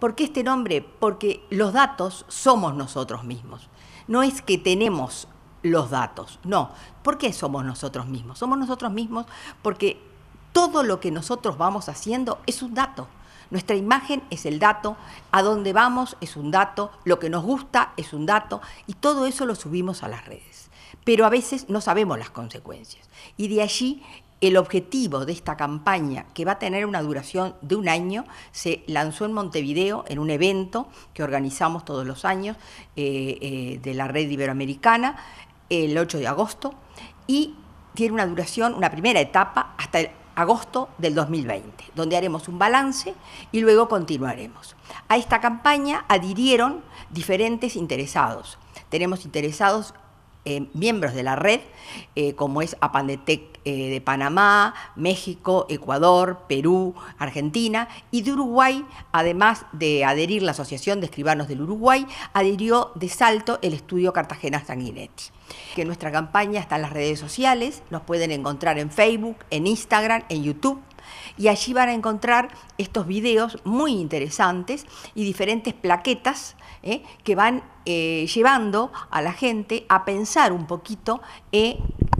¿Por qué este nombre? Porque los datos somos nosotros mismos. No es que tenemos los datos, no. ¿Por qué somos nosotros mismos? Somos nosotros mismos porque todo lo que nosotros vamos haciendo es un dato. Nuestra imagen es el dato, a dónde vamos es un dato, lo que nos gusta es un dato y todo eso lo subimos a las redes. Pero a veces no sabemos las consecuencias. Y de allí el objetivo de esta campaña, que va a tener una duración de un año, se lanzó en Montevideo en un evento que organizamos todos los años eh, eh, de la red iberoamericana, el 8 de agosto, y tiene una duración, una primera etapa, hasta el agosto del 2020, donde haremos un balance y luego continuaremos. A esta campaña adhirieron diferentes interesados. Tenemos interesados eh, miembros de la red, eh, como es Apandetec eh, de Panamá, México, Ecuador, Perú, Argentina y de Uruguay, además de adherir la Asociación de Escribanos del Uruguay, adhirió de salto el estudio Cartagena Sanguinetti. Que nuestra campaña está en las redes sociales, nos pueden encontrar en Facebook, en Instagram, en YouTube y allí van a encontrar estos videos muy interesantes y diferentes plaquetas ¿eh? que van eh, llevando a la gente a pensar un poquito eh,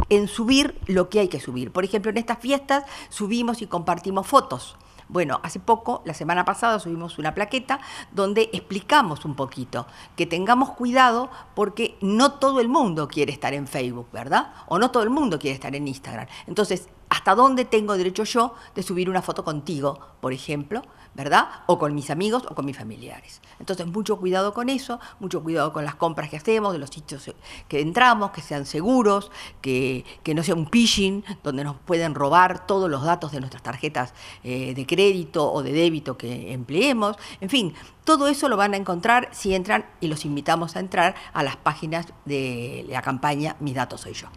en subir lo que hay que subir. Por ejemplo, en estas fiestas subimos y compartimos fotos bueno, hace poco, la semana pasada, subimos una plaqueta donde explicamos un poquito que tengamos cuidado porque no todo el mundo quiere estar en Facebook, ¿verdad? O no todo el mundo quiere estar en Instagram. Entonces, hasta dónde tengo derecho yo de subir una foto contigo, por ejemplo, ¿verdad? O con mis amigos o con mis familiares. Entonces, mucho cuidado con eso, mucho cuidado con las compras que hacemos, de los sitios que entramos, que sean seguros, que, no sea un phishing, donde nos pueden robar todos los datos de nuestras tarjetas eh, de crédito o de débito que empleemos. En fin, todo eso lo van a encontrar si entran y los invitamos a entrar a las páginas de la campaña Mis datos soy yo.